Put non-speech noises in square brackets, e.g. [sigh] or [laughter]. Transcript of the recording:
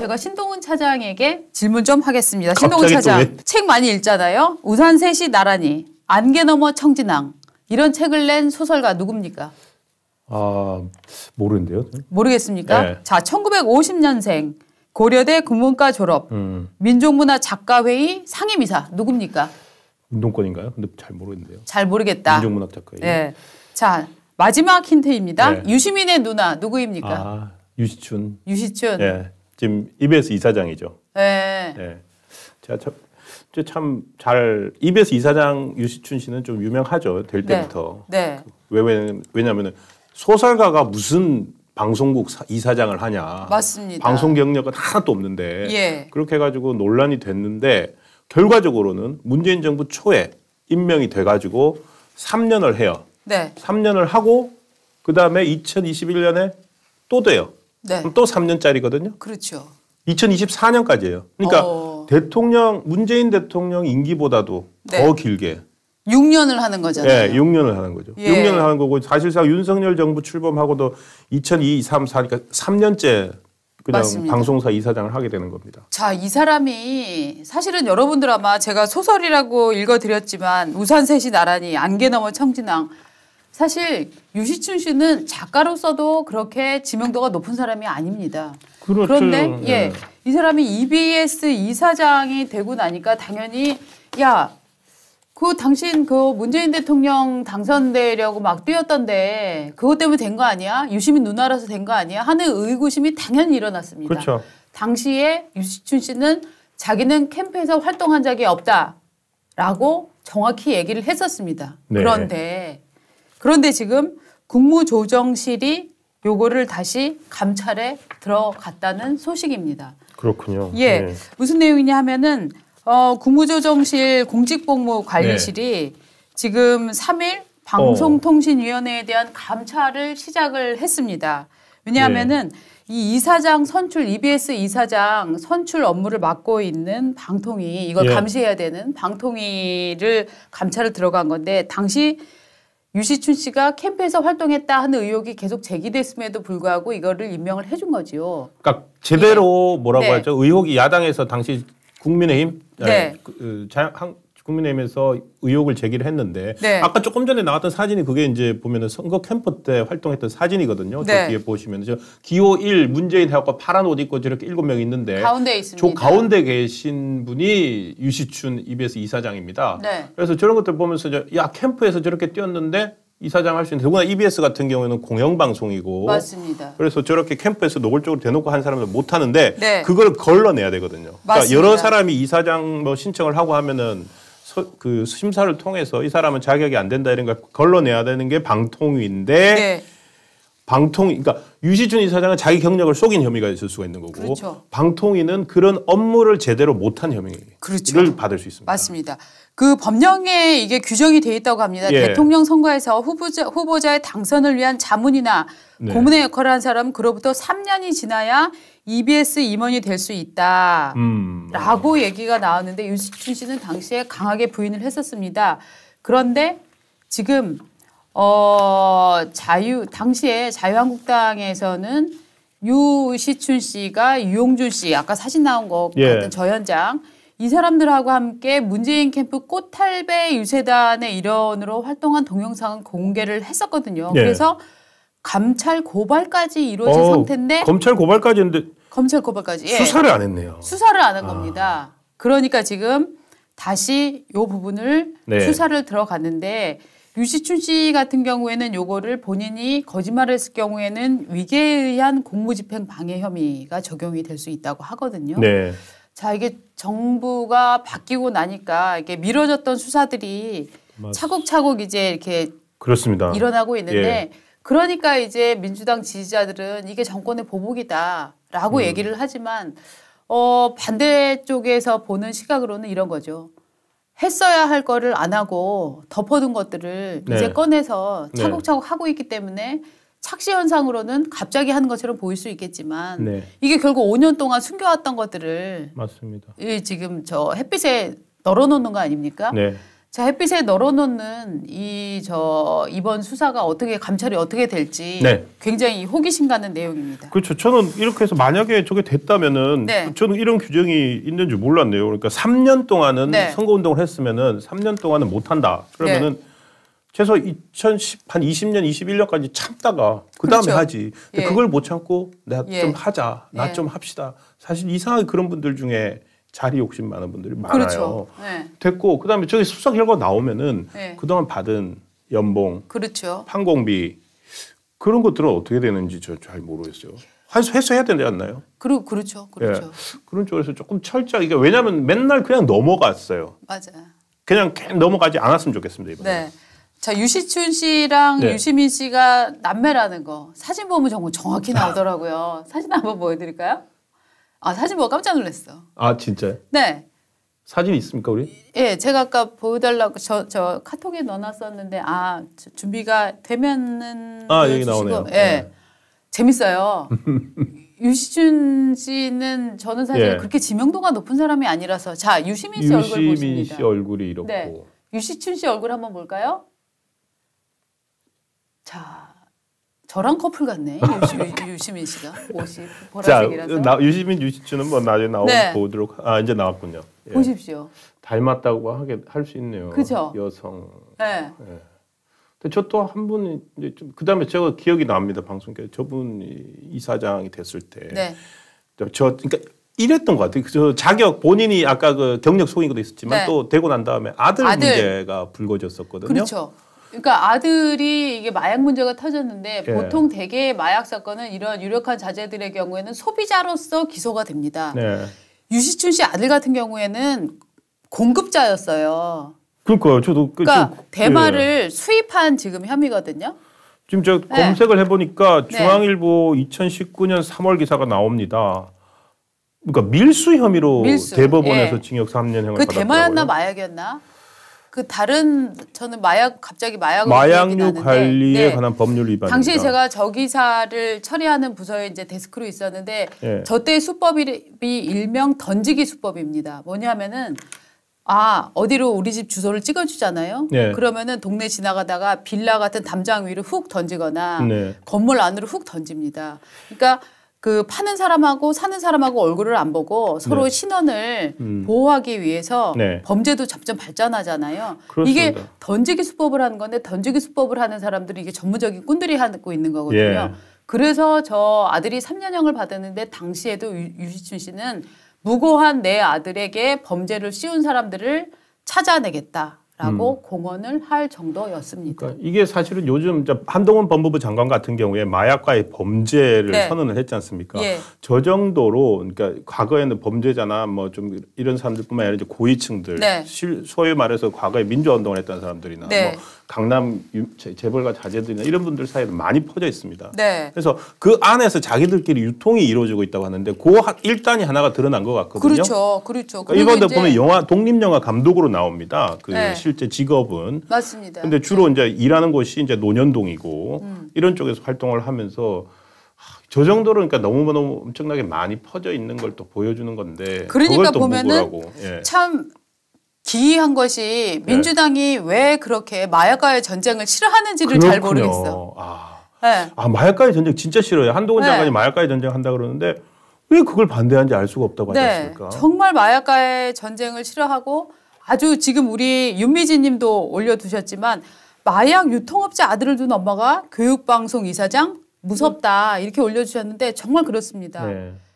제가 신동훈 차장에게 질문 좀 하겠습니다. 신동훈 차장. 책 많이 읽잖아요. 우산 셋이 나란히, 안개 넘어 청진항. 이런 책을 낸 소설가 누굽니까? 아, 모르는데요. 모르겠습니까? 네. 자, 1950년생 고려대 국문과 졸업, 음. 민족문화 작가회의 상임이사 누굽니까? 운동권인가요? 근데 잘 모르겠는데요. 잘 모르겠다. 민족문학 작가회의. 네. 자, 마지막 힌트입니다. 네. 유시민의 누나 누구입니까? 아, 유시춘. 유시춘. 네. 지금 EBS 이사장이죠. 네. 네. 제가 참잘 EBS 이사장 유시춘 씨는 좀 유명하죠. 될 네. 때부터. 네. 왜, 네. 왜냐면은 소설가가 무슨 방송국 이사장을 하냐. 맞습니다. 방송 경력은 하나도 없는데 예. 그렇게 해가지고 논란이 됐는데 결과적으로는 문재인 정부 초에 임명이 돼가지고 3년을 해요. 네. 3년을 하고 그 다음에 2021년에 또 돼요. 네. 그럼 또 3년짜리거든요. 그렇죠. 2024년까지예요. 그러니까 어... 대통령 문재인 대통령 임기보다도 네. 더 길게 6년을 하는 거잖아요. 예, 6년을 하는 거죠. 예. 6년을 하는 거고 사실상 윤석열 정부 출범하고도 2 0 2 3, 4까 3년째 그냥 맞습니다. 방송사 이사장을 하게 되는 겁니다. 자, 이 사람이 사실은 여러분들 아마 제가 소설이라고 읽어드렸지만 우산 셋이 나란히 안개 넘어 청진왕 사실 유시춘 씨는 작가로서도 그렇게 지명도가 높은 사람이 아닙니다. 그렇죠. 그런데 예, 예 이 사람이 EBS 이사장이 되고 나니까 당연히 야, 그 당신 그 문재인 대통령 당선되려고 막 뛰었던데 그것 때문에 된 거 아니야? 유시민 누나라서 된 거 아니야? 하는 의구심이 당연히 일어났습니다. 그렇죠. 당시에 유시춘 씨는 자기는 캠프에서 활동한 적이 없다라고 정확히 얘기를 했었습니다. 네. 그런데 그런데 지금 국무조정실이 요거를 다시 감찰에 들어갔다는 소식입니다. 그렇군요. 예. 네. 무슨 내용이냐 하면은 어, 국무조정실 공직복무관리실이 네. 지금 3일 방송통신위원회에 대한 감찰을 시작을 했습니다. 왜냐하면은 네. 이 이사장 선출 EBS 이사장 선출 업무를 맡고 있는 방통위 이걸 예. 감시해야 되는 방통위를 감찰을 들어간 건데 당시 유시춘 씨가 캠프에서 활동했다 하는 의혹이 계속 제기됐음에도 불구하고 이거를 임명을 해준 거지요. 그러니까 제대로 예. 뭐라고 네. 하죠? 의혹이 야당에서 당시 국민의힘 네. 에, 그, 그 자, 한, 국민의힘에서 의혹을 제기를 했는데 네. 아까 조금 전에 나왔던 사진이 그게 이제 보면은 선거 캠프 때 활동했던 사진이거든요. 네. 저 뒤에 보시면 저 기호 1 문재인 대학과 파란 옷 입고 저렇게 일곱 명 있는데 가운데 있습니다. 저 가운데 계신 분이 유시춘 EBS 이사장입니다. 네. 그래서 저런 것들 보면서 저, 야 캠프에서 저렇게 뛰었는데 이사장 할 수 있는 더구나 EBS 같은 경우에는 공영방송이고 맞습니다. 그래서 저렇게 캠프에서 노골적으로 대놓고 한 사람은 못 하는데 네. 그걸 걸러내야 되거든요. 그러니까 맞습니다. 그러니까 여러 사람이 이사장 뭐 신청을 하고 하면은 서, 그 심사를 통해서 이 사람은 자격이 안 된다 이런 걸 걸러내야 되는 게 방통위인데 네. 방통, 그러니까 유시준 이사장은 자기 경력을 속인 혐의가 있을 수가 있는 거고 그렇죠. 방통위는 그런 업무를 제대로 못한 혐의를 그렇죠. 받을 수 있습니다. 맞습니다. 그 법령에 이게 규정이 돼 있다고 합니다. 예. 대통령 선거에서 후보자, 후보자의 당선을 위한 자문이나 네. 고문의 역할을 한사람 그로부터 3년이 지나야 EBS 임원이 될 수 있다라고 음. 얘기가 나왔는데 유시준 씨는 당시에 강하게 부인을 했었습니다. 그런데 지금 어, 자유, 당시에 자유한국당에서는 유시춘 씨가 유용준 씨, 아까 사진 나온 거 예. 같은 저 현장, 이 사람들하고 함께 문재인 캠프 꽃탈배 유세단의 일원으로 활동한 동영상은 공개를 했었거든요. 예. 그래서 감찰 고발까지 이루어진 어, 상태인데 검찰 고발까지 했는데 검찰 고발까지 예. 수사를 안 했네요. 수사를 안한 아. 겁니다. 그러니까 지금 다시 요 부분을 네. 수사를 들어갔는데 유시춘 씨 같은 경우에는 요거를 본인이 거짓말을 했을 경우에는 위계에 의한 공무집행 방해 혐의가 적용이 될 수 있다고 하거든요. 네. 자 이게 정부가 바뀌고 나니까 이게 미뤄졌던 수사들이 맞... 차곡차곡 이제 이렇게 그렇습니다. 일어나고 있는데 예. 그러니까 이제 민주당 지지자들은 이게 정권의 보복이다라고 음. 얘기를 하지만 어 반대쪽에서 보는 시각으로는 이런 거죠. 했어야 할 거를 안 하고 덮어둔 것들을 네. 이제 꺼내서 네. 차곡차곡 네. 하고 있기 때문에 착시 현상으로는 갑자기 하는 것처럼 보일 수 있겠지만 네. 이게 결국 5년 동안 숨겨왔던 것들을 맞습니다. 지금 저 햇빛에 널어놓는 거 아닙니까? 네. 자, 햇빛에 널어놓는 이 저 이번 수사가 어떻게 감찰이 어떻게 될지 네. 굉장히 호기심 가는 내용입니다. 그렇죠. 저는 이렇게 해서 만약에 저게 됐다면은 네. 저는 이런 규정이 있는 줄 몰랐네요. 그러니까 3년 동안은 네. 선거 운동을 했으면은 3년 동안은 못 한다. 그러면은 네. 최소 2010, 한 20년, 21년까지 참다가 그 다음에 그렇죠. 하지. 근데 예. 그걸 못 참고 내가 예. 좀 하자. 나좀 예. 합시다. 사실 이상하게 그런 분들 중에 자리 욕심 많은 분들이 많아요. 그렇죠. 네. 됐고 그다음에 저기 수사 결과 나오면은 네. 그동안 받은 연봉, 그렇죠. 판공비 그런 것들은 어떻게 되는지 저 잘 모르겠어요. 한수 해수해야 되지 않나요? 그러, 그렇죠. 그렇죠. 예. 그런 쪽에서 조금 철저하게 그러니까 왜냐하면 맨날 그냥 넘어갔어요. 맞아요. 그냥 넘어가지 않았으면 좋겠습니다. 이번에. 네. 자 유시춘 씨랑 네. 유시민 씨가 남매라는 거 사진 보면 정말 정확히 나오더라고요. 사진 한번 보여드릴까요? 아 사진 보고 깜짝 놀랐어. 아진짜 네. 사진 있습니까 우리? 예, 제가 아까 보여달라고 저, 저 카톡에 넣어놨었는데 아 준비가 되면은 아 여기 나오네요. 예, 네. 재밌어요. [laughs] 유시준 씨는 저는 사실 예. 그렇게 지명도가 높은 사람이 아니라서 자 유시민 씨 얼굴 보십니다. 유시민 씨 얼굴이 이렇고 네. 유시춘 씨 얼굴 한번 볼까요? 자 저랑 커플 같네 유시, 민 [laughs] 씨가 옷이 보라색이라서. 자, 유시민 유시춘은 뭐 나중에 나오 네. 보도록 아 이제 나왔군요. 예. 보십시오. 닮았다고 하게 할 수 있네요. 그죠. 여성. 네. 예. 저또 한 분이 이제 좀 그다음에 제가 기억이 납니다 방송께 저분이 이사장이 됐을 때. 네. 저, 저 그러니까 이랬던 것 같아요. 저 자격 본인이 아까 그 경력 속인 것도 있었지만 네. 또 되고 난 다음에 아들, 아들. 문제가 불거졌었거든요. 그렇죠. 그러니까 아들이 이게 마약 문제가 터졌는데 네. 보통 대개 마약 사건은 이런 유력한 자제들의 경우에는 소비자로서 기소가 됩니다. 네. 유시춘 씨 아들 같은 경우에는 공급자였어요. 그러니까요. 저도 그, 러니까 저, 예. 대마를 예. 수입한 지금 혐의거든요. 지금 저 네. 검색을 해보니까 네. 중앙일보 2019년 3월 기사가 나옵니다. 그러니까 밀수 혐의로 밀수. 대법원에서 예. 징역 3년형을 그 받았다고요. 그 대마였나 마약이었나? 그 다른 저는 마약 갑자기 마약 마약류 관리에 네. 관한 법률 위반. 당시에 제가 저기사를 처리하는 부서에 이제 데스크로 있었는데 예. 저때 수법이 일명 던지기 수법입니다. 뭐냐면은 아 어디로 우리 집 주소를 찍어주잖아요. 예. 그러면은 동네 지나가다가 빌라 같은 담장 위로 훅 던지거나 네. 건물 안으로 훅 던집니다. 그러니까. 그 파는 사람하고 사는 사람하고 얼굴을 안 보고 서로 네. 신원을 음. 보호하기 위해서 네. 범죄도 점점 발전하잖아요. 그렇습니다. 이게 던지기 수법을 하는 건데 던지기 수법을 하는 사람들이 이게 전문적인 꾼들이 하고 있는 거거든요. 예. 그래서 저 아들이 3년형을 받았는데 당시에도 유, 유시춘 씨는 무고한 내 아들에게 범죄를 씌운 사람들을 찾아내겠다. 라고 음. 공언을 할 정도였습니다. 그러니까 이게 사실은 요즘 한동훈 법무부 장관 같은 경우에 마약과의 범죄를 네. 선언을 했지 않습니까? 예. 저 정도로 그러니까 과거에는 범죄자나 뭐 좀 이런 사람들뿐만 아니라 이제 고위층들, 네. 소위 말해서 과거에 민주화 운동을 했던 사람들이나 네. 뭐 강남 재벌과 자제들이나 이런 분들 사이로 에 많이 퍼져 있습니다. 네. 그래서 그 안에서 자기들끼리 유통이 이루어지고 있다고 하는데 그 일단이 하나가 드러난 것 같거든요. 그렇죠, 그렇죠. 그러니까 이번에 보면 영화 독립 영화 감독으로 나옵니다. 그 네. 실. 실제 직업은 맞습니다. 근데 주로 네. 이제 일하는 곳이 이제 노년동이고 음. 이런 쪽에서 활동을 하면서 저 정도로 그러니까 너무 너무 엄청나게 많이 퍼져 있는 걸 또 보여주는 건데 그러니까 보면은 예. 참 기이한 것이 네. 민주당이 네. 왜 그렇게 마약과의 전쟁을 싫어하는지를 그렇군요. 잘 모르겠어. 아, 네. 아 마약과의 전쟁 진짜 싫어요. 한동훈 네. 장관이 마약과의 전쟁 한다 그러는데 왜 그걸 반대하는지 알 수가 없다고 하지 네. 않습니까? 정말 마약과의 전쟁을 싫어하고 아주 지금 우리 윤미진 님도 올려두셨지만 마약 유통업체 아들을 둔 엄마가 교육방송 이사장 무섭다 이렇게 올려주셨는데 정말 그렇습니다. 네.